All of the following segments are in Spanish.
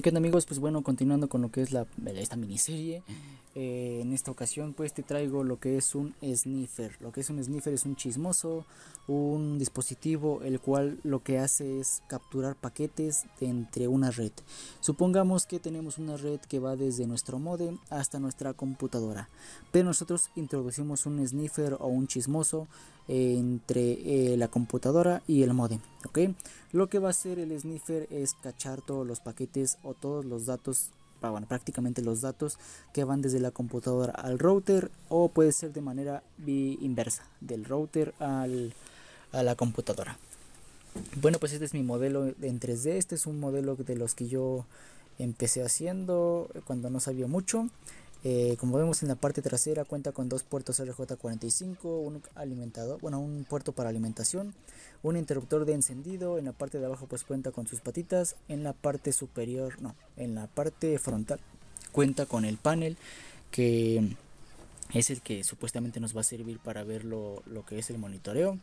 ¿Qué onda amigos? Pues bueno, continuando con lo que es la, esta miniserie, eh, en esta ocasión pues te traigo lo que es un sniffer. Lo que es un sniffer es un chismoso, un dispositivo el cual lo que hace es capturar paquetes entre una red. Supongamos que tenemos una red que va desde nuestro modem hasta nuestra computadora. Pero nosotros introducimos un sniffer o un chismoso entre eh, la computadora y el modem. Lo que va a hacer el sniffer es cachar todos los paquetes o todos los datos prácticamente los datos que van desde la computadora al router o puede ser de manera inversa, del router al, a la computadora. Bueno, pues este es mi modelo en 3D, este es un modelo de los que yo empecé haciendo cuando no sabía mucho. Eh, como vemos en la parte trasera cuenta con dos puertos RJ45, un alimentador, bueno, un puerto para alimentación, un interruptor de encendido, en la parte de abajo pues cuenta con sus patitas, en la parte superior, no, en la parte frontal cuenta con el panel que es el que supuestamente nos va a servir para ver lo, que es el monitoreo.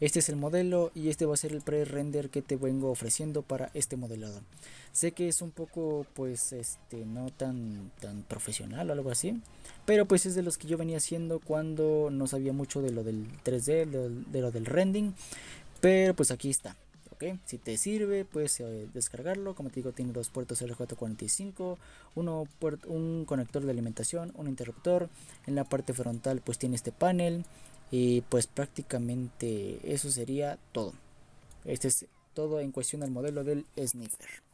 Este es el modelo y este va a ser el pre-render que te vengo ofreciendo para este modelado. Sé que es un poco pues este no tan, tan profesional o algo así, pero pues es de los que yo venía haciendo cuando no sabía mucho de lo del 3D, de lo del rendering, pero pues aquí está. Si te sirve, puedes eh, descargarlo. Como te digo, tiene dos puertos RJ45, uno un conector de alimentación, un interruptor. En la parte frontal, pues tiene este panel. Y pues prácticamente eso sería todo. Este es todo en cuestión al modelo del sniffer.